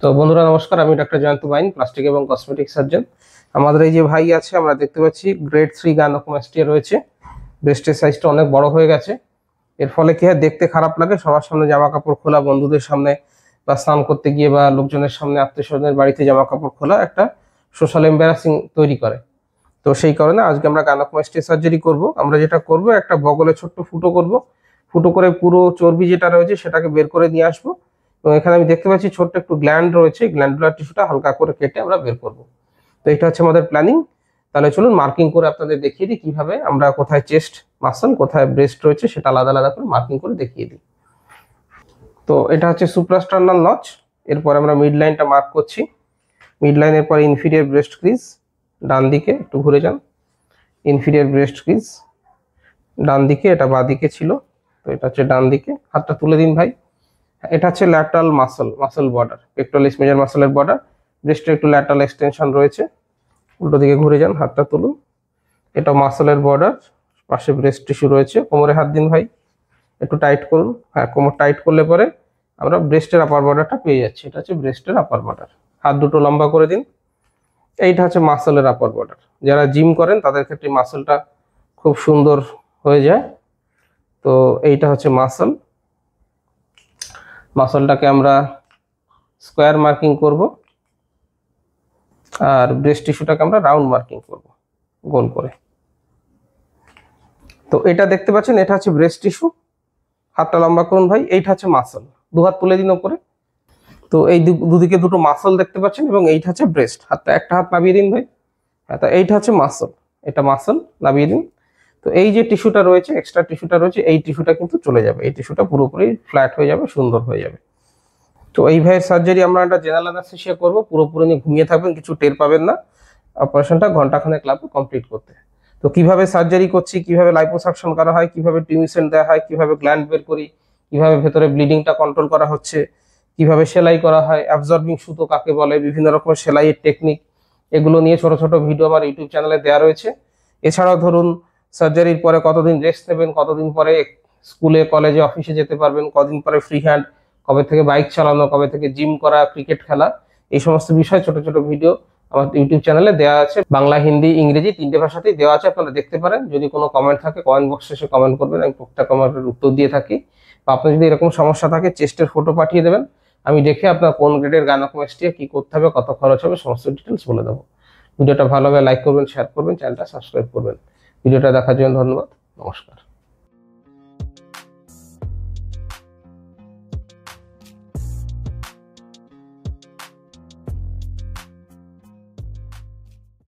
তো বন্ধুরা নমস্কার আমি ডক্টর জয়ন্ত বাইন প্লাস্টিক এবং কসমেটিক সার্জন আমাদের এই যে ভাই আছে আমরা দেখতে পাচ্ছি গ্রেড থ্রি গানোকোমাস্টিয়া রয়েছে ব্রেস্টের সাইজটা অনেক বড় হয়ে গেছে এর ফলে কি হয় দেখতে খারাপ লাগে সবার সামনে জামা কাপড় খোলা বন্ধুদের সামনে বা স্নান করতে গিয়ে বা লোকজনের সামনে আত্মীয় স্বজনের বাড়িতে জামা কাপড় খোলা একটা সোশ্যাল এম্বারাসিং তৈরি করে তো সেই কারণে আজকে আমরা গানোকোমাস্টিয়া সার্জারি করব আমরা যেটা করব একটা বগলে ছোট্ট ফুটো করব ফুটো করে পুরো চর্বি যেটা রয়েছে সেটাকে বের করে নিয়ে আসবো তো এখানে আমি দেখতে পাচ্ছি ছোট্ট একটু গ্ল্যান্ড রয়েছে গ্ল্যান্ডুলার টিস্যুটা হালকা করে কেটে আমরা বের করব তো এটা হচ্ছে আমাদের প্ল্যানিং তাহলে চলুন মার্কিং করে আপনাদের দেখিয়ে দিই কীভাবে আমরা কোথায় চেস্ট মাসল কোথায় ব্রেস্ট রয়েছে সেটা আলাদা আলাদা করে মার্কিং করে দেখিয়ে দিই তো এটা হচ্ছে সুপ্রাস্টার্নাল লচ এরপর আমরা মিড লাইনটা মার্ক করছি মিড লাইনের পরে ইনফিরিয়ার ব্রেস্ট ক্রিজ ডান দিকে একটু ঘুরে যান ইনফিরিয়ার ব্রেস্ট ক্রিজ ডান দিকে এটা বাঁ দিকে ছিল তো এটা হচ্ছে ডান দিকে হাতটা তুলে দিন ভাই এটা হচ্ছে lateral muscle muscle border pectoralis major মাসলের বর্ডার ব্রেস্টের একটু ল্যাটারাল এক্সটেনশন রয়েছে উল্টো দিকে ঘুরে যান হাতটা তুলুন এটা মাসলের বর্ডার পাশে ব্রেস্ট টিস্যু রয়েছে কোমরে হাত দিন ভাই একটু টাইট করুন হ্যাঁ কোমর টাইট করলে পরে আমরা ব্রেস্টের আপার বর্ডারটা পেয়ে যাচ্ছি এটা হচ্ছে ব্রেস্টের আপার বর্ডার হাত দুটো লম্বা করে দিন এইটা হচ্ছে মাসলের আপার বর্ডার যারা জিম করেন তাদের ক্ষেত্রে মাসলটা খুব সুন্দর হয়ে যায় তো এইটা হচ্ছে মাসল মাসলটাকে আমরা স্কোয়ার মার্কিং করব আর ব্রেস্ট টিস্যুটাকে আমরা রাউন্ড মার্কিং করব গোল করে তো এটা দেখতে পাচ্ছেন এটা হচ্ছে ব্রেস্ট টিস্যু হাতটা লম্বা করুন ভাই এইটা হচ্ছে মাসল দু হাত তুলে দিন ওপরে তো এই দুদিকে দুটো মাসল দেখতে পাচ্ছেন এবং এইটা হচ্ছে ব্রেস্ট হাতটা একটা হাত নামিয়ে দিন ভাই হ্যাঁ তো এইটা হচ্ছে মাসল এটা মাসল নামিয়ে দিন তো এই যে টিস্যুটা রয়েছে এক্সট্রা টিস্যুটা রয়েছে এই টিস্যুটা কিন্তু চলে যাবে এই টিস্যুটা পুরোপুরি ফ্ল্যাট হয়ে যাবে সুন্দর হয়ে যাবে তো এই ভাইয়ের সার্জারি আমরা একটা জেনারেল অ্যানাস্থেশিয়া করব পুরোপুরি নিয়ে ঘুমিয়ে থাকবেন কিছু টের পাবেন না অপারেশনটা ঘন্টাখানেক লাগবে কমপ্লিট করতে তো কিভাবে সার্জারি করছি কিভাবে লাইপোসাকশন করা হয় কিভাবে টিউমিসেন্ট দেওয়া হয় কিভাবে গ্ল্যান্ড বের করি কিভাবে ভেতরে ব্লিডিংটা কন্ট্রোল করা হচ্ছে কিভাবে সেলাই করা হয় অ্যাবজর্বিং সুতো কাকে বলে বিভিন্ন রকম সেলাইয়ের টেকনিক এগুলো নিয়ে ছোট ছোট ভিডিও আমার ইউটিউব চ্যানেলে দেওয়া রয়েছে এছাড়াও ধরুন সার্জারির পরে কতদিন রেস্ট নেবেন কতদিন পরে স্কুলে কলেজে অফিসে যেতে পারবেন কদিন পরে ফ্রি হ্যান্ড কবে থেকে বাইক চালানো কবে থেকে জিম করা ক্রিকেট খেলা এই সমস্ত বিষয় ছোট ছোট ভিডিও আমার ইউটিউব চ্যানেলে দেওয়া আছে বাংলা হিন্দি ইংরেজি তিনটে ভাষাতেই দেওয়া আছে আপনারা দেখতে পারেন যদি কোনো কমেন্ট থাকে কমেন্ট বক্সে এসে কমেন্ট করবেন আমি প্রত্যেক কমেন্টের উত্তর দিয়ে থাকি বা আপনার যদি এরকম সমস্যা থাকে চেস্টের ফটো পাঠিয়ে দেবেন আমি দেখে আপনার কোন গ্রেডের গান গানোকমেস্টিয়া কী করতে হবে কত খরচ হবে সমস্ত ডিটেলস বলে দেবো ভিডিওটা ভালো হবে লাইক করবেন শেয়ার করবেন চ্যানেলটা সাবস্ক্রাইব করবেন ভিডিওটা দেখার জন্য ধন্যবাদ নমস্কার